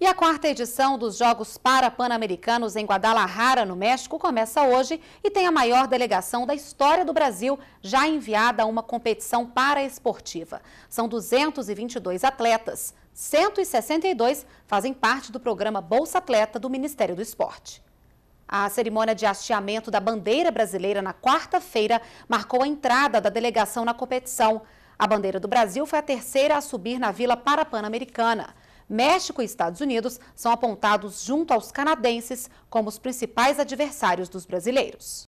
E a quarta edição dos Jogos Parapan-Americanos em Guadalajara, no México, começa hoje e tem a maior delegação da história do Brasil já enviada a uma competição paraesportiva. São 222 atletas. 162 fazem parte do programa Bolsa Atleta do Ministério do Esporte. A cerimônia de hasteamento da bandeira brasileira na quarta-feira marcou a entrada da delegação na competição. A bandeira do Brasil foi a terceira a subir na Vila Parapan-Americana. México e Estados Unidos são apontados junto aos canadenses como os principais adversários dos brasileiros.